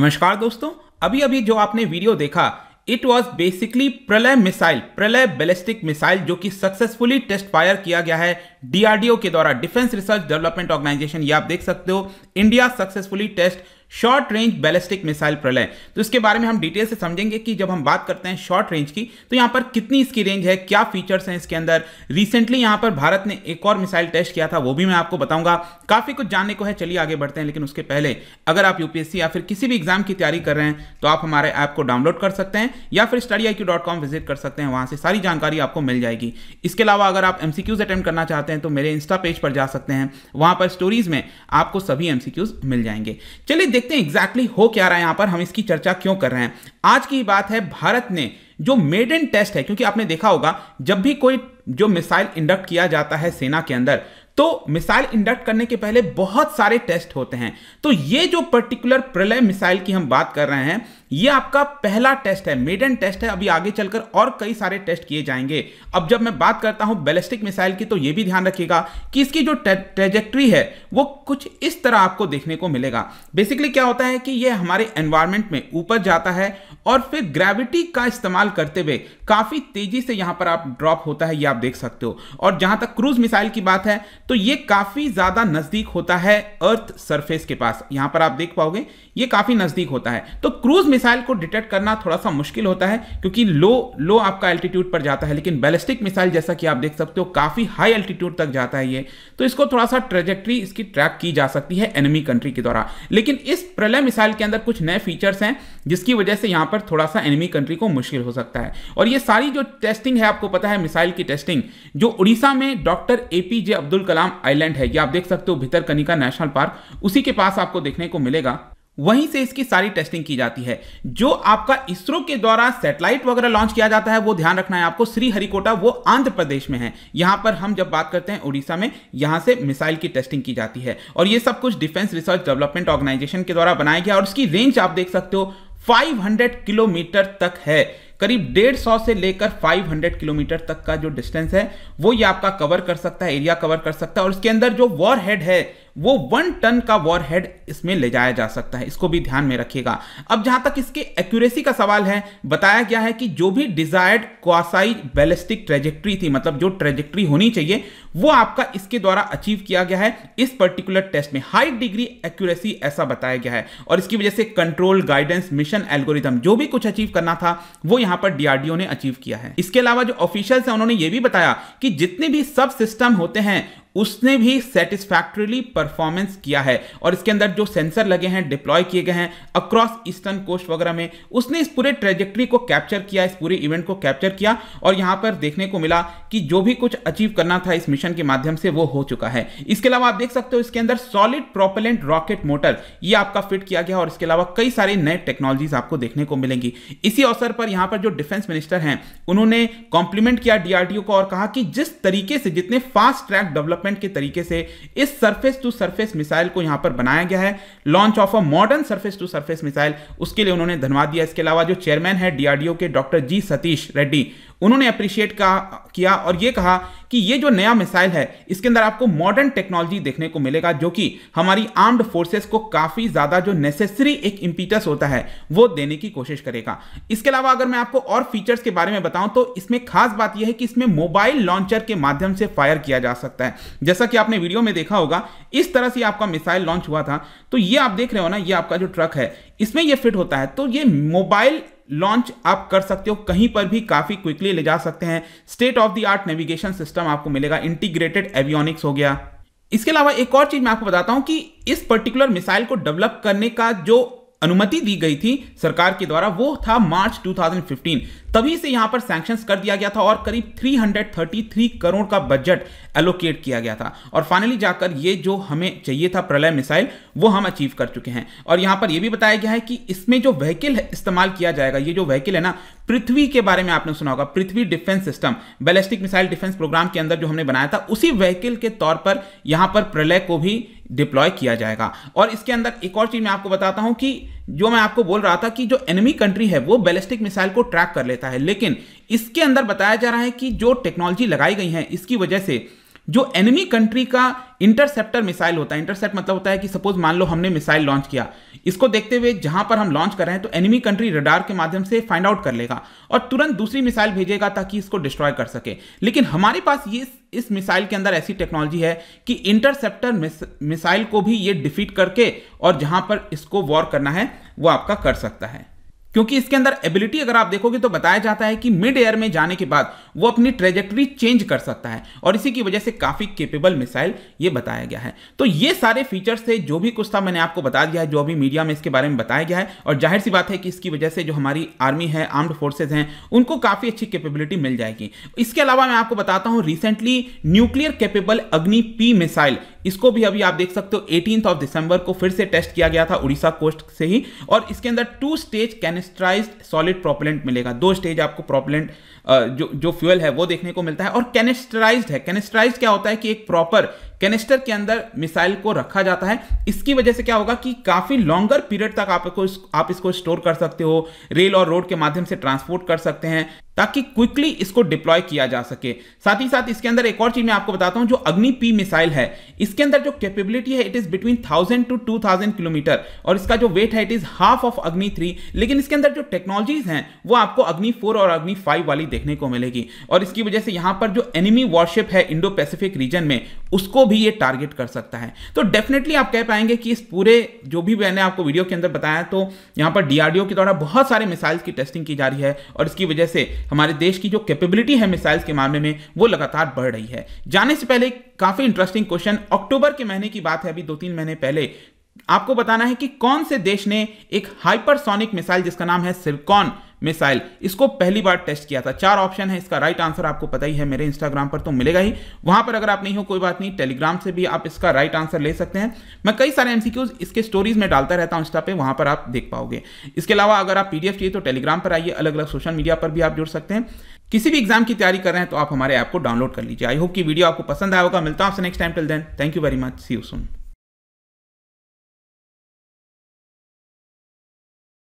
नमस्कार दोस्तों अभी अभी जो आपने वीडियो देखा it was basically Pralay missile Pralay ballistic missile जो कि सक्सेसफुली टेस्ट फायर किया गया है डीआरडीओ के द्वारा डिफेंस रिसर्च डेवलपमेंट ऑर्गेनाइजेशन ये आप देख सकते हो India successfully test short range ballistic missile Pralay तो इसके बारे में हम डिटेल से समझेंगे कि जब हम बात करते हैं शॉर्ट रेंज की तो यहां पर कितनी इसकी रेंज है क्या फीचर्स हैं इसके अंदर रिसेंटली यहां पर भारत ने एक और मिसाइल टेस्ट किया था वो भी मैं आपको बताऊंगा काफी कुछ जानने को है चलिए आगे बढ़ते हैं लेकिन उसके पहले अगर आप यूपीएससी या फिर किसी भी एग्जाम की तैयारी कर रहे हैं तो आप हमारे ऐप को डाउनलोड कर सकते हैं या फिर स्टडी विजिट कर सकते हैं वहां से सारी जानकारी आपको मिल जाएगी इसके अलावा अगर आप एमसीक्यूज अटेंड करना चाहते हैं चाहते हैं तो मेरे इंस्टा पेज पर जा सकते हैं वहां पर स्टोरीज में आपको सभी एमसीक्यूज मिल जाएंगे चलिए देखते हैं एग्जैक्टली हो क्या रहा है यहां पर हम इसकी चर्चा क्यों कर रहे हैं आज की बात है भारत ने जो मेडन टेस्ट है क्योंकि आपने देखा होगा जब भी कोई जो मिसाइल इंडक्ट किया जाता है सेना के अंदर तो मिसाइल इंडक्ट करने के पहले बहुत सारे टेस्ट होते हैं तो ये जो पर्टिकुलर प्रलय मिसाइल की हम बात कर रहे हैं ये आपका पहला टेस्ट है मेडन टेस्ट है अभी आगे चलकर और कई सारे टेस्ट किए जाएंगे अब जब मैं बात करता हूं बैलिस्टिक मिसाइल की तो ये भी ध्यान रखिएगा कि इसकी जो ट्रेजेक्ट्री है वो कुछ इस तरह आपको देखने को मिलेगा बेसिकली क्या होता है कि ये हमारे एनवायरमेंट में ऊपर जाता है और फिर ग्रेविटी का इस्तेमाल करते हुए काफ़ी तेजी से यहाँ पर आप ड्रॉप होता है ये आप देख सकते हो और जहां तक क्रूज मिसाइल की बात है तो ये काफ़ी ज़्यादा नज़दीक होता है अर्थ सरफेस के पास यहां पर आप देख पाओगे ये काफ़ी नज़दीक होता है तो क्रूज मिसाइल को डिटेक्ट करना थोड़ा सा मुश्किल होता है क्योंकि लो लो आपका एल्टीट्यूड पर जाता है लेकिन बैलिस्टिक मिसाइल जैसा कि आप देख सकते हो काफ़ी हाई एल्टीट्यूड तक जाता है ये तो इसको थोड़ा सा ट्रेजेक्ट्री इसकी ट्रैक की जा सकती है एनिमी कंट्री के द्वारा लेकिन इस प्रलय मिसाइल के अंदर कुछ नए फीचर्स हैं जिसकी वजह से यहां पर थोड़ा सा एनिमी कंट्री को मुश्किल हो सकता है और ये सारी जो टेस्टिंग है आपको पता है मिसाइल की टेस्टिंग जो उड़ीसा में डॉक्टर एपीजे अब्दुल कलाम आइलैंड है ये आप देख सकते हो भितरकनिका नेशनल पार्क उसी के पास आपको देखने को मिलेगा वहीं से इसकी सारी टेस्टिंग की जाती है जो आपका इसरो के द्वारा सैटेलाइट वगैरह लॉन्च किया जाता है वो ध्यान रखना है आपको श्रीहरिकोटा वो आंध्र प्रदेश में है यहां पर हम जब बात करते हैं उड़ीसा में यहां से मिसाइल की टेस्टिंग की जाती है और ये सब कुछ डिफेंस रिसर्च डेवलपमेंट ऑर्गेनाइजेशन के द्वारा बनाया गया और इसकी रेंज आप देख सकते हो फाइव किलोमीटर तक है करीब 150 से लेकर 500 किलोमीटर तक का जो डिस्टेंस है वो ये आपका कवर कर सकता है एरिया कवर कर सकता है और इसके अंदर जो वॉर हेड है वो वन टन का वॉर हेड इसमें ले जाया जा सकता है इसको भी ध्यान में रखिएगा अब जहां तक इसके एक्यूरेसी का सवाल है बताया गया है कि जो भी डिजायर्ड क्वासाई बैलिस्टिक ट्रेजेक्ट्री थी मतलब जो ट्रेजेक्ट्री होनी चाहिए वो आपका इसके द्वारा अचीव किया गया है इस पर्टिकुलर टेस्ट में हाई डिग्री एक्यूरेसी ऐसा बताया गया है और इसकी वजह से कंट्रोल गाइडेंस मिशन एल्गोरिदम जो भी कुछ अचीव करना था वो यहां पर डीआरडीओ ने अचीव किया है इसके अलावा जो ऑफिशियल्स हैं उन्होंने ये भी बताया कि जितने भी सब सिस्टम होते हैं उसने भी सेटिस्फैक्ट्रीली परफॉर्मेंस किया है और इसके अंदर जो सेंसर लगे हैं डिप्लॉय किए गए हैं अक्रॉस ईस्टर्न कोस्ट वगैरह में उसने इस पूरे ट्रेजेक्ट्री को कैप्चर किया इस पूरे इवेंट को कैप्चर किया और यहां पर देखने को मिला कि जो भी कुछ अचीव करना था इस मिशन के माध्यम से वो हो चुका है इसके अलावा आप देख सकते हो इसके अंदर सॉलिड प्रोपेलेंट रॉकेट मोटर ये आपका फिट किया गया और इसके अलावा कई सारे नए टेक्नोलॉजीज आपको देखने को मिलेंगी इसी अवसर पर यहां पर जो डिफेंस मिनिस्टर हैं उन्होंने कॉम्प्लीमेंट किया डीआरडीओ को और कहा कि जिस तरीके से जितने फास्ट ट्रैक डेवलप डेवलपमेंट के तरीके से इस सरफेस टू सरफेस मिसाइल को यहां पर बनाया गया है launch of a modern surface to surface missile उसके लिए उन्होंने धन्यवाद दिया इसके अलावा जो चेयरमैन है डीआरडीओ के डॉक्टर जी सतीश रेड्डी उन्होंने अप्रिशिएट किया और ये कहा कि ये जो नया मिसाइल है इसके अंदर आपको मॉडर्न टेक्नोलॉजी देखने को मिलेगा जो कि हमारी आर्म्ड फोर्सेस को काफ़ी ज़्यादा जो नेसेसरी एक इम्पीटस होता है वो देने की कोशिश करेगा इसके अलावा अगर मैं आपको और फीचर्स के बारे में बताऊं तो इसमें खास बात यह है कि इसमें मोबाइल लॉन्चर के माध्यम से फायर किया जा सकता है जैसा कि आपने वीडियो में देखा होगा इस तरह से आपका मिसाइल लॉन्च हुआ था तो ये आप देख रहे हो ना ये आपका जो ट्रक है इसमें ये फिट होता है तो ये मोबाइल लॉन्च आप कर सकते हो कहीं पर भी काफ़ी क्विकली ले जा सकते हैं state of the art navigation system आपको मिलेगा इंटीग्रेटेड एवियोनिक्स हो गया इसके अलावा एक और चीज़ मैं आपको बताता हूं कि इस पर्टिकुलर मिसाइल को डेवलप करने का जो अनुमति दी गई थी सरकार के द्वारा वो था मार्च 2015 तभी से यहां पर सैंक्शन कर दिया गया था और करीब 333 करोड़ का बजट एलोकेट किया गया था और फाइनली जाकर ये जो हमें चाहिए था प्रलय मिसाइल वो हम अचीव कर चुके हैं और यहां पर यह भी बताया गया है कि इसमें जो व्हीकल इस्तेमाल किया जाएगा ये जो व्हीकल है ना पृथ्वी के बारे में आपने सुना होगा Prithvi defence system ballistic missile defence programme के अंदर जो हमने बनाया था उसी व्हीकल के तौर पर यहां पर प्रलय को भी डिप्लॉय किया जाएगा और इसके अंदर एक और चीज़ मैं आपको बताता हूं कि जो मैं आपको बोल रहा था कि जो एनिमी कंट्री है वो बैलिस्टिक मिसाइल को ट्रैक कर लेता है लेकिन इसके अंदर बताया जा रहा है कि जो टेक्नोलॉजी लगाई गई है इसकी वजह से जो एनिमी कंट्री का इंटरसेप्टर मिसाइल होता है इंटरसेप्ट मतलब होता है कि सपोज मान लो हमने मिसाइल लॉन्च किया इसको देखते हुए जहां पर हम लॉन्च कर रहे हैं तो एनिमी कंट्री रडार के माध्यम से फाइंड आउट कर लेगा और तुरंत दूसरी मिसाइल भेजेगा ताकि इसको डिस्ट्रॉय कर सके लेकिन हमारे पास ये इस मिसाइल के अंदर ऐसी टेक्नोलॉजी है कि इंटरसेप्टर मिसाइल को भी ये डिफीट करके और जहां पर इसको वॉर करना है वो आपका कर सकता है क्योंकि इसके अंदर एबिलिटी अगर आप देखोगे तो बताया जाता है कि मिड एयर में जाने के बाद वो अपनी ट्रेजेक्टरी चेंज कर सकता है और इसी की वजह से काफ़ी केपेबल मिसाइल ये बताया गया है तो ये सारे फीचर्स थे जो भी कुछ था मैंने आपको बता दिया है जो अभी मीडिया में इसके बारे में बताया गया है और जाहिर सी बात है कि इसकी वजह से जो हमारी आर्मी है आर्म्ड फोर्सेज हैं उनको काफ़ी अच्छी केपेबिलिटी मिल जाएगी इसके अलावा मैं आपको बताता हूँ recently nuclear capable Agni P missile इसको भी अभी आप देख सकते हो एटीन ऑफ दिसंबर को फिर से टेस्ट किया गया था उड़ीसा कोस्ट से ही और इसके अंदर two stage canisterised solid propellant मिलेगा दो स्टेज आपको प्रॉपलेंट जो जो फ्यूल है वो देखने को मिलता है और कैनेस्टराइज है कैनेस्टराइज क्या होता है कि एक प्रॉपर कैनेस्टर के अंदर मिसाइल को रखा जाता है इसकी वजह से क्या होगा कि काफ़ी लॉन्गर पीरियड तक आपको आप इसको स्टोर कर सकते हो रेल और रोड के माध्यम से ट्रांसपोर्ट कर सकते हैं ताकि क्विकली इसको डिप्लॉय किया जा सके साथ ही साथ इसके अंदर एक और चीज मैं आपको बताता हूं जो अग्नि पी मिसाइल है इसके अंदर जो कैपेबिलिटी है it is between thousand to two thousand kilometre और इसका जो वेट है it is half of Agni three लेकिन इसके अंदर जो टेक्नोलॉजीज हैं वो आपको अग्नि फोर और अग्नि फाइव वाली देखने को मिलेगी और इसकी वजह से यहां पर जो एनिमी वॉरशिप है इंडो पैसिफिक रीजन में उसको भी ये टारगेट कर सकता है तो डेफिनेटली आप कह पाएंगे कि इस पूरे जो भी मैंने आपको वीडियो के अंदर बताया तो यहां पर डीआरडीओ के द्वारा बहुत सारे मिसाइल्स की टेस्टिंग की जा रही है और इसकी वजह से हमारे देश की जो कैपेबिलिटी है मिसाइल्स के मामले में वो लगातार बढ़ रही है जाने से पहले काफी इंटरेस्टिंग क्वेश्चन अक्टूबर के महीने की बात है अभी दो तीन महीने पहले आपको बताना है कि कौन से देश ने एक हाइपरसोनिक मिसाइल जिसका नाम है सिरकॉन मिसाइल इसको पहली बार टेस्ट किया था चार ऑप्शन है इसका राइट आंसर आपको पता ही है मेरे इंस्टाग्राम पर तो मिलेगा ही वहां पर अगर आप नहीं हो कोई बात नहीं टेलीग्राम से भी आप इसका राइट आंसर ले सकते हैं मैं कई सारे एमसीक्यूज इसके स्टोरीज में डालता रहता हूं इंस्टा पे वहां पर आप देख पाओगे इसके अलावा अगर आप पीडीएफ चाहिए तो टेलीग्राम पर आइए अलग अलग सोशल मीडिया पर भी आप जुड़ सकते हैं किसी भी एग्जाम की तैयारी कर रहे हैं तो आप हमारे ऐप को डाउनलोड कर लीजिए आई होप कि वीडियो आपको पसंद आया होगा मिलता हूं आपसे next time till then thank you very much see you soon